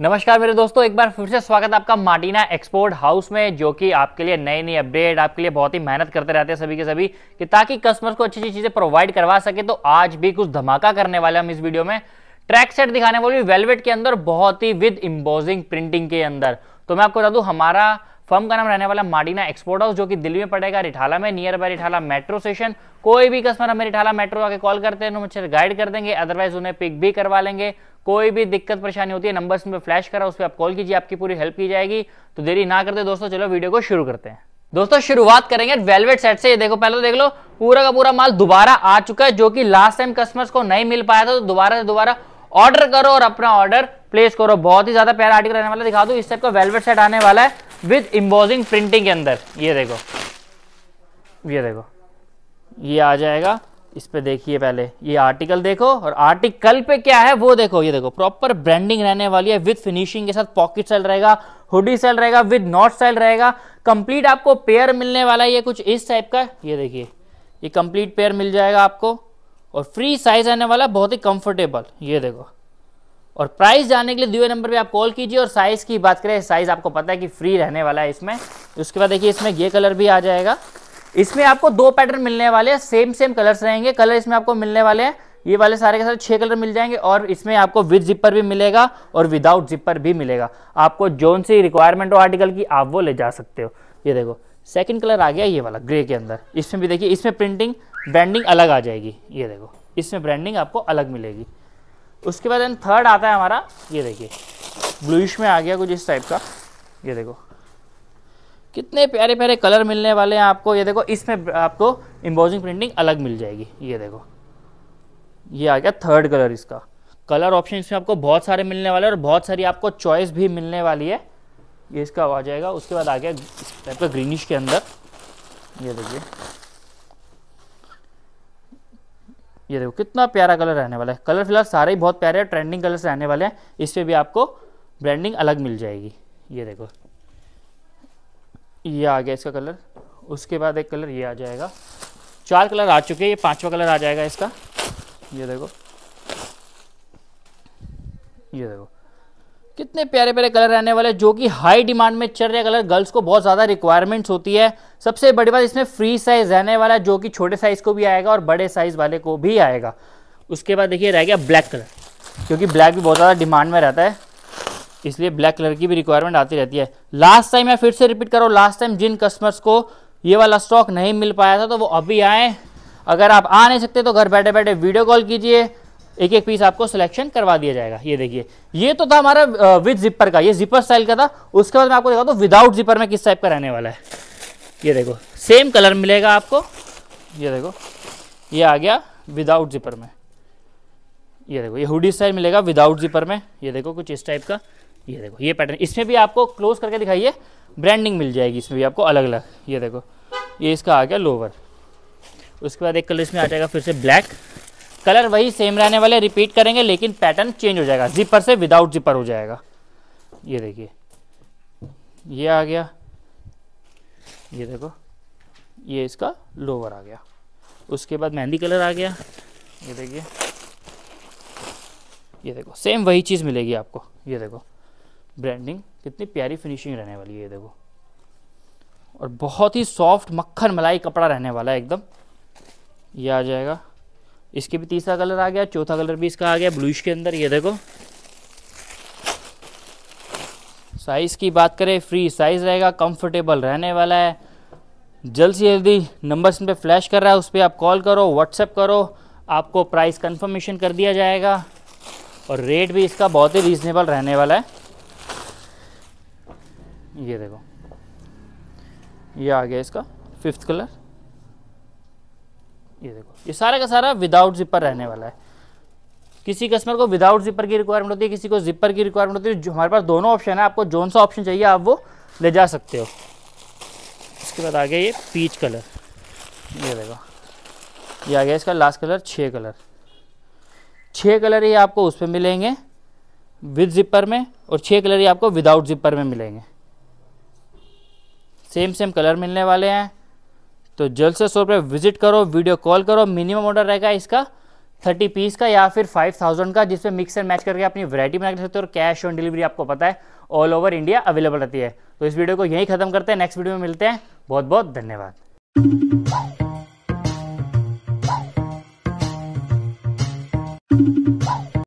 नमस्कार मेरे दोस्तों एक बार फिर से स्वागत आपका मार्टिना एक्सपोर्ट हाउस में जो कि आपके लिए नई नई अपडेट आपके लिए बहुत ही मेहनत करते रहते हैं सभी के सभी कि ताकि कस्टमर्स को अच्छी अच्छी चीज़ें प्रोवाइड करवा सके तो आज भी कुछ धमाका करने वाले हम इस वीडियो में ट्रैक सेट दिखाने वाले वेलवेट के अंदर बहुत ही विद इम्पोजिंग प्रिंटिंग के अंदर तो मैं आपको बता दू हमारा फर्म का नाम रहने वाला माडीना एक्सपोर्ट हाउस जो कि दिल्ली में पड़ेगा रिठाला में near by Rithala metro station कोई भी कस्टमर हमें रिठाला मेट्रो आके कॉल करते हैं उन्हें तो गाइड कर देंगे अदरवाइज उन्हें पिक भी करवा लेंगे कोई भी दिक्कत परेशानी होती है नंबर में फ्लैश करा उस पर आप कॉल कीजिए आपकी पूरी हेल्प की जाएगी तो देरी ना करते दोस्तों चलो वीडियो को शुरू करते हैं दोस्तों शुरुआत करेंगे वेलवेट सेट से ये देखो पहले तो देख लो पूरा का पूरा माल दोबारा आ चुका है जो कि लास्ट टाइम कस्टमर्स को नहीं मिल पाया था तो दोबारा से दोबारा ऑर्डर करो और अपना ऑर्डर प्लेस करो बहुत ही ज्यादा प्यारा आर्टिकल रहने वाला दिखा दो इस टाइप का वेलवेट सेट आने वाला है विद इम्बोजिंग प्रिंटिंग के अंदर ये देखो ये देखो ये आ जाएगा इस पे देखिए पहले ये आर्टिकल देखो और आर्टिकल पे क्या है वो देखो ये देखो प्रॉपर ब्रांडिंग रहने वाली है विद फिनिशिंग के साथ पॉकेट सेल रहेगा हुडी सेल रहेगा विद नॉट सेल रहेगा कंप्लीट आपको पेयर मिलने वाला है ये कुछ इस टाइप का ये देखिए ये कंप्लीट पेयर मिल जाएगा आपको और फ्री साइज आने वाला बहुत ही कंफर्टेबल ये देखो और प्राइस जानने के लिए दिए नंबर पे आप कॉल कीजिए और साइज़ की बात करें साइज़ आपको पता है कि फ्री रहने वाला है इसमें उसके बाद देखिए इसमें ये कलर भी आ जाएगा इसमें आपको दो पैटर्न मिलने वाले हैं सेम सेम कलर्स रहेंगे कलर इसमें आपको मिलने वाले हैं ये वाले सारे के सारे छः कलर मिल जाएंगे और इसमें आपको विद जिपर भी मिलेगा और विदाउट जिपर भी मिलेगा आपको जोन सी रिक्वायरमेंट हो आर्टिकल की आप वो ले जा सकते हो ये देखो सेकेंड कलर आ गया ये वाला ग्रे के अंदर इसमें भी देखिए इसमें प्रिंटिंग ब्रांडिंग अलग आ जाएगी ये देखो इसमें ब्रांडिंग आपको अलग मिलेगी उसके बाद एंड थर्ड आता है हमारा ये देखिए ब्लूइश में आ गया कुछ इस टाइप का ये देखो कितने प्यारे प्यारे कलर मिलने वाले हैं आपको ये देखो इसमें आपको इम्बोजिंग प्रिंटिंग अलग मिल जाएगी ये देखो ये आ गया थर्ड कलर इसका कलर ऑप्शन इसमें आपको बहुत सारे मिलने वाले हैं और बहुत सारी आपको चॉइस भी मिलने वाली है ये इसका आ जाएगा उसके बाद आ गया इस टाइप का ग्रीनिश के अंदर ये देखिए ये देखो कितना प्यारा कलर रहने वाला है कलर फिलहाल सारे ही बहुत प्यारे हैं ट्रेंडिंग कलर्स रहने वाले हैं इस पर भी आपको ब्रांडिंग अलग मिल जाएगी ये देखो ये आ गया इसका कलर उसके बाद एक कलर ये आ जाएगा चार कलर आ चुके हैं ये पांचवा कलर आ जाएगा इसका ये देखो ये देखो कितने प्यारे प्यारे कलर रहने वाले जो कि हाई डिमांड में चल रहे कलर गर्ल्स को बहुत ज़्यादा रिक्वायरमेंट्स होती है सबसे बड़ी बात इसमें फ्री साइज़ रहने वाला है जो कि छोटे साइज़ को भी आएगा और बड़े साइज़ वाले को भी आएगा उसके बाद देखिए रह गया ब्लैक कलर क्योंकि ब्लैक भी बहुत ज़्यादा डिमांड में रहता है इसलिए ब्लैक कलर की भी रिक्वायरमेंट आती रहती है लास्ट टाइम मैं फिर से रिपीट करूँ लास्ट टाइम जिन कस्टमर्स को ये वाला स्टॉक नहीं मिल पाया था तो वो अभी आएँ अगर आप आ नहीं सकते तो घर बैठे बैठे वीडियो कॉल कीजिए एक एक पीस आपको सिलेक्शन करवा दिया जाएगा ये देखिए ये तो था हमारा विद जिपर का ये जिपर स्टाइल का था उसके बाद मैं आपको दिखाता हूँ विदाउट जिपर में किस टाइप का रहने वाला है ये देखो सेम कलर मिलेगा आपको ये देखो ये आ गया विदाउट जिपर में ये देखो ये हुडी स्टाइल मिलेगा विदाउट जिपर में ये देखो कुछ इस टाइप का ये देखो ये पैटर्न इसमें भी आपको क्लोज करके दिखाइए ब्रांडिंग मिल जाएगी इसमें भी आपको अलग अलग ये देखो ये इसका आ गया लोवर उसके बाद एक कलर इसमें आ जाएगा फिर से ब्लैक कलर वही सेम रहने वाले रिपीट करेंगे लेकिन पैटर्न चेंज हो जाएगा जिपर से विदाउट जिपर हो जाएगा ये देखिए ये आ गया ये देखो ये इसका लोवर आ गया उसके बाद मेहंदी कलर आ गया ये देखिए ये देखो सेम वही चीज़ मिलेगी आपको ये देखो ब्रांडिंग कितनी प्यारी फिनिशिंग रहने वाली है ये देखो और बहुत ही सॉफ्ट मक्खन मलाई कपड़ा रहने वाला है एकदम ये आ जाएगा इसके भी तीसरा कलर आ गया चौथा कलर भी इसका आ गया ब्लूइश के अंदर ये देखो साइज़ की बात करें फ्री साइज़ रहेगा कंफर्टेबल रहने वाला है जल्द से जल्दी नंबर इन पर फ्लैश कर रहा है उस पर आप कॉल करो व्हाट्सएप करो आपको प्राइस कंफर्मेशन कर दिया जाएगा और रेट भी इसका बहुत ही रीज़नेबल रहने वाला है ये देखो ये आ गया इसका फिफ्थ कलर ये देखो ये सारा का सारा विदाउट जिपर रहने वाला है किसी कस्टमर को विदाउट जिपर की रिक्वायरमेंट होती है किसी को जिपर की रिक्वायरमेंट होती है जो हमारे पास दोनों ऑप्शन है आपको जोन सा ऑप्शन चाहिए आप वो ले जा सकते हो इसके बाद आ गया ये पीच कलर ये देखो ये आ गया इसका लास्ट कलर छः कलर छः कलर ये आपको उस पर मिलेंगे विद जिपर में और छः कलर ये आपको विदाउट जिपर में मिलेंगे सेम सेम कलर मिलने वाले हैं तो जल्द से स्टोर पर विजिट करो वीडियो कॉल करो मिनिमम ऑर्डर रहेगा इसका थर्टी पीस का या फिर फाइव थाउजेंड का जिसमें मिक्स एंड मैच करके अपनी वैरायटी बना सकते हो और कैश ऑन डिलीवरी आपको पता है ऑल ओवर इंडिया अवेलेबल रहती है तो इस वीडियो को यहीं खत्म करते हैं नेक्स्ट वीडियो में मिलते हैं बहुत बहुत धन्यवाद